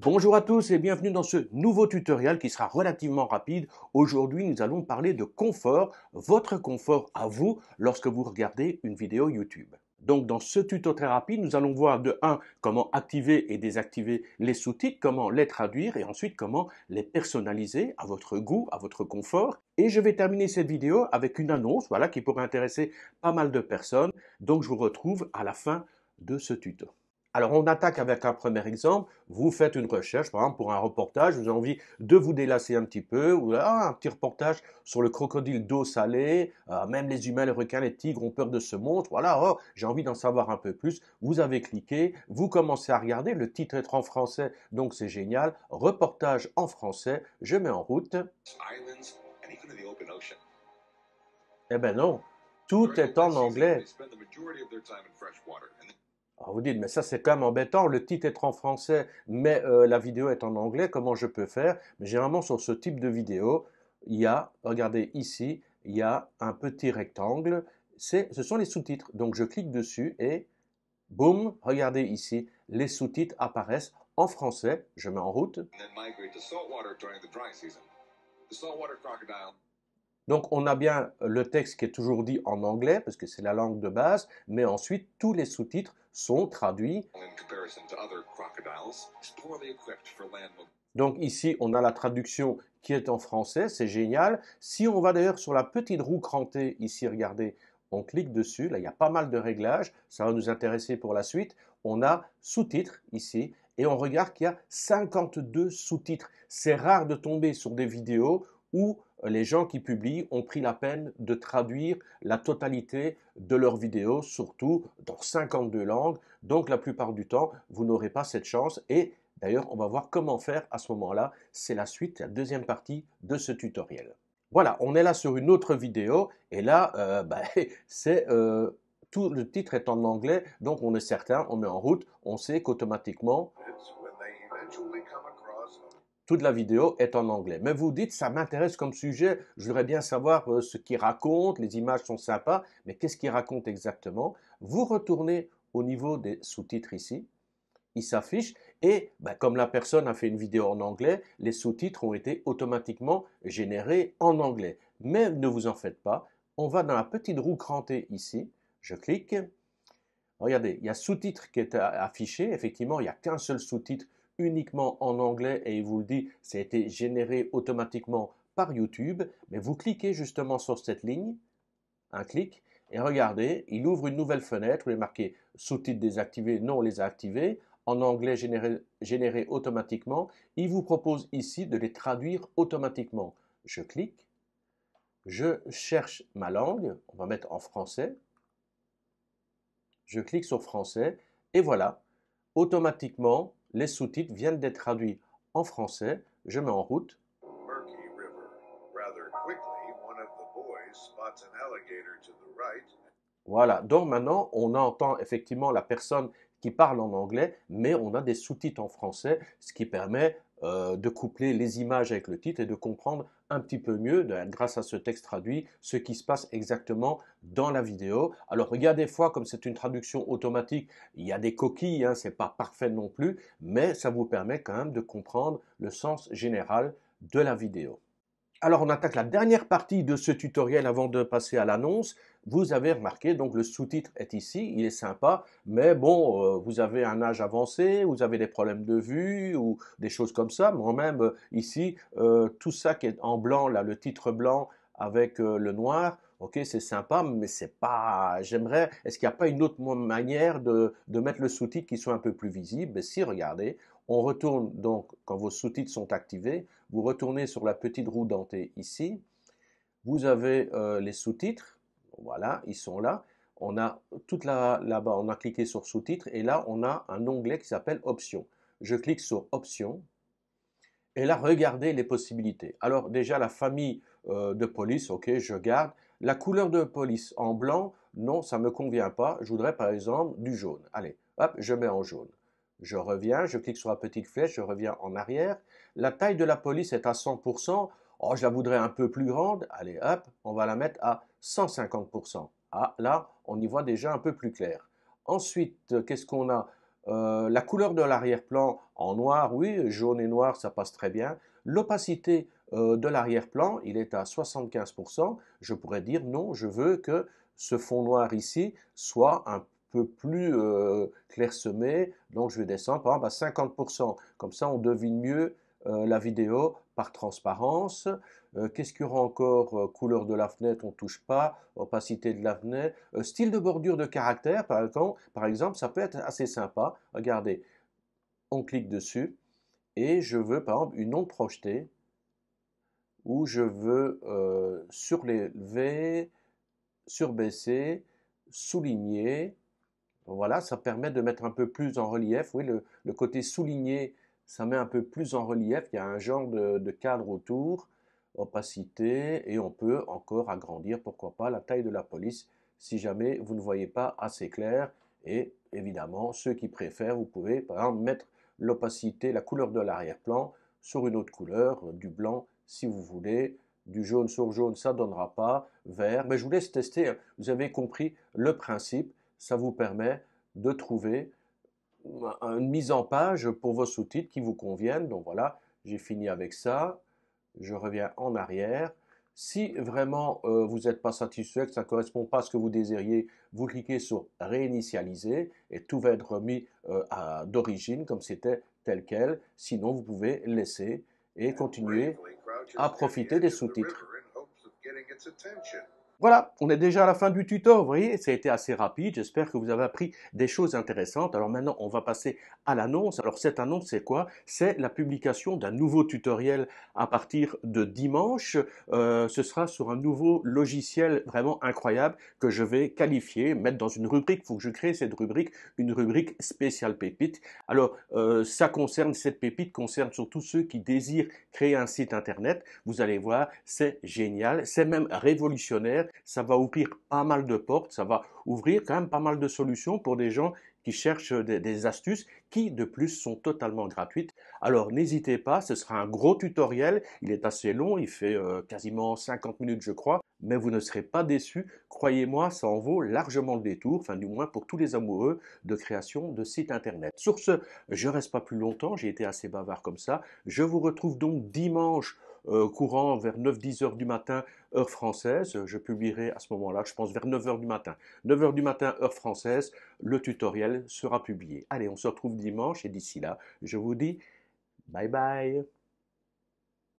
Bonjour à tous et bienvenue dans ce nouveau tutoriel qui sera relativement rapide. Aujourd'hui, nous allons parler de confort, votre confort à vous lorsque vous regardez une vidéo YouTube. Donc dans ce tuto très rapide, nous allons voir de 1 comment activer et désactiver les sous-titres, comment les traduire et ensuite comment les personnaliser à votre goût, à votre confort. Et je vais terminer cette vidéo avec une annonce voilà, qui pourrait intéresser pas mal de personnes. Donc je vous retrouve à la fin de ce tuto. Alors on attaque avec un premier exemple. Vous faites une recherche, par exemple pour un reportage, vous avez envie de vous délasser un petit peu, ou un petit reportage sur le crocodile d'eau salée, euh, même les humains, les requins, les tigres ont peur de ce monstre. Voilà, oh, j'ai envie d'en savoir un peu plus. Vous avez cliqué, vous commencez à regarder. Le titre est en français, donc c'est génial. Reportage en français. Je mets en route. Eh ben non, tout est en anglais. Alors vous dites, mais ça c'est quand même embêtant, le titre est en français, mais euh, la vidéo est en anglais, comment je peux faire Mais généralement sur ce type de vidéo, il y a, regardez ici, il y a un petit rectangle, ce sont les sous-titres. Donc je clique dessus et boum, regardez ici, les sous-titres apparaissent en français, je mets en route. Donc on a bien le texte qui est toujours dit en anglais, parce que c'est la langue de base, mais ensuite tous les sous-titres sont traduits. Donc ici, on a la traduction qui est en français, c'est génial. Si on va d'ailleurs sur la petite roue crantée, ici, regardez, on clique dessus, là il y a pas mal de réglages, ça va nous intéresser pour la suite. On a sous-titres ici, et on regarde qu'il y a 52 sous-titres. C'est rare de tomber sur des vidéos où les gens qui publient ont pris la peine de traduire la totalité de leurs vidéos, surtout dans 52 langues. Donc la plupart du temps, vous n'aurez pas cette chance. Et d'ailleurs, on va voir comment faire à ce moment-là. C'est la suite, la deuxième partie de ce tutoriel. Voilà, on est là sur une autre vidéo. Et là, euh, bah, c'est... Euh, tout le titre est en anglais, donc on est certain, on met en route, on sait qu'automatiquement toute la vidéo est en anglais. Mais vous dites, ça m'intéresse comme sujet, je voudrais bien savoir euh, ce qu'il raconte, les images sont sympas, mais qu'est-ce qu'il raconte exactement Vous retournez au niveau des sous-titres ici, il s'affiche, et ben, comme la personne a fait une vidéo en anglais, les sous-titres ont été automatiquement générés en anglais. Mais ne vous en faites pas, on va dans la petite roue crantée ici, je clique, regardez, il y a sous titres qui est affiché, effectivement, il n'y a qu'un seul sous-titre uniquement en anglais et il vous le dit, ça a été généré automatiquement par YouTube. Mais vous cliquez justement sur cette ligne, un clic, et regardez, il ouvre une nouvelle fenêtre où il marqué sous-titres désactivés, non, on les a activés, en anglais généré automatiquement. Il vous propose ici de les traduire automatiquement. Je clique, je cherche ma langue, on va mettre en français. Je clique sur français et voilà, automatiquement, les sous-titres viennent d'être traduits en français. Je mets en route. Voilà, donc maintenant on entend effectivement la personne qui parle en anglais, mais on a des sous-titres en français, ce qui permet euh, de coupler les images avec le titre et de comprendre un petit peu mieux, grâce à ce texte traduit, ce qui se passe exactement dans la vidéo. Alors regardez, des fois, comme c'est une traduction automatique, il y a des coquilles, ce hein, c'est pas parfait non plus, mais ça vous permet quand même de comprendre le sens général de la vidéo. Alors on attaque la dernière partie de ce tutoriel avant de passer à l'annonce. Vous avez remarqué, donc le sous-titre est ici, il est sympa, mais bon, euh, vous avez un âge avancé, vous avez des problèmes de vue ou des choses comme ça. Moi même, euh, ici, euh, tout ça qui est en blanc, là, le titre blanc avec le noir, ok, c'est sympa, mais c'est pas, j'aimerais, est-ce qu'il n'y a pas une autre manière de, mettre le sous-titre qui soit un peu plus visible ben, Si, regardez, on retourne donc, quand vos sous-titres sont activés, vous retournez sur la petite roue dentée ici. Vous avez euh, les sous-titres. Voilà, ils sont là. On a toute là-bas, on a cliqué sur sous-titres et là, on a un onglet qui s'appelle options. Je clique sur options et là, regardez les possibilités. Alors déjà, la famille euh, de police, ok, je garde. La couleur de police en blanc, non, ça ne me convient pas. Je voudrais par exemple du jaune. Allez, hop, je mets en jaune. Je reviens, je clique sur la petite flèche, je reviens en arrière. La taille de la police est à 100%. Oh, je la voudrais un peu plus grande. Allez, hop, on va la mettre à 150%. Ah, là, on y voit déjà un peu plus clair. Ensuite, euh, qu'est-ce qu'on a euh, La couleur de l'arrière-plan en noir, oui, jaune et noir, ça passe très bien. L'opacité euh, de l'arrière-plan, il est à 75%. Je pourrais dire non, je veux que ce fond noir ici soit un peu plus clairsemé. Donc, je vais descendre par exemple à 50%. Comme ça, on devine mieux euh, la vidéo par transparence. Euh, qu'est-ce qu'il y aura encore euh, Couleur de la fenêtre, on touche pas. Opacité de la fenêtre. style de bordure de caractère, par exemple, ça peut être assez sympa. Regardez, on clique dessus et je veux, par exemple, une onde projetée Ou je veux surlever, surbaisser, souligner. Voilà, ça permet de mettre un peu plus en relief, oui, le côté souligné ça met un peu plus en relief, il y a un genre de, cadre autour, opacité, et on peut encore agrandir, pourquoi pas, la taille de la police si jamais vous ne voyez pas assez clair. Et évidemment, ceux qui préfèrent, vous pouvez par exemple mettre l'opacité, la couleur de l'arrière-plan sur une autre couleur, euh, du blanc si vous voulez, du jaune sur jaune, ça donnera pas, vert. Mais je vous laisse tester, hein. vous avez compris le principe, ça vous permet de trouver une mise en page pour vos sous-titres qui vous conviennent. Donc voilà, j'ai fini avec ça. Je reviens en arrière. Si vraiment euh, vous n'êtes pas satisfait, que ça ne correspond pas à ce que vous désiriez, vous cliquez sur réinitialiser et tout va être remis euh, à d'origine comme c'était tel quel. Sinon, vous pouvez laisser et continuer à profiter des sous-titres. Voilà, on est déjà à la fin du tutor, vous voyez, ça a été assez rapide, j'espère que vous avez appris des choses intéressantes. Alors maintenant, on va passer à l'annonce. Alors cette annonce, c'est quoi C'est la publication d'un nouveau tutoriel à partir de dimanche. Euh, ce sera sur un nouveau logiciel vraiment incroyable que je vais qualifier, mettre dans une rubrique, il faut que je crée cette rubrique, une rubrique spéciale pépite. Alors, euh, ça concerne, cette pépite concerne surtout ceux qui désirent créer un site internet. Vous allez voir, c'est génial, c'est même révolutionnaire ça va ouvrir pas mal de portes, ça va ouvrir quand même pas mal de solutions pour des gens qui cherchent des, astuces qui, de plus, sont totalement gratuites. Alors, n'hésitez pas, ce sera un gros tutoriel. Il est assez long, il fait euh, quasiment 50 minutes, je crois, mais vous ne serez pas déçus. Croyez-moi, ça en vaut largement le détour, enfin, du moins pour tous les amoureux de création de sites internet. Sur ce, je reste pas plus longtemps, j'ai été assez bavard comme ça. Je vous retrouve donc dimanche euh, courant vers 9-10 heures du matin, heure française. Je publierai à ce moment-là, je pense vers 9 heures du matin. 9 heures du matin, heure française, le tutoriel sera publié. Allez, on se retrouve dimanche et d'ici là, je vous dis bye bye.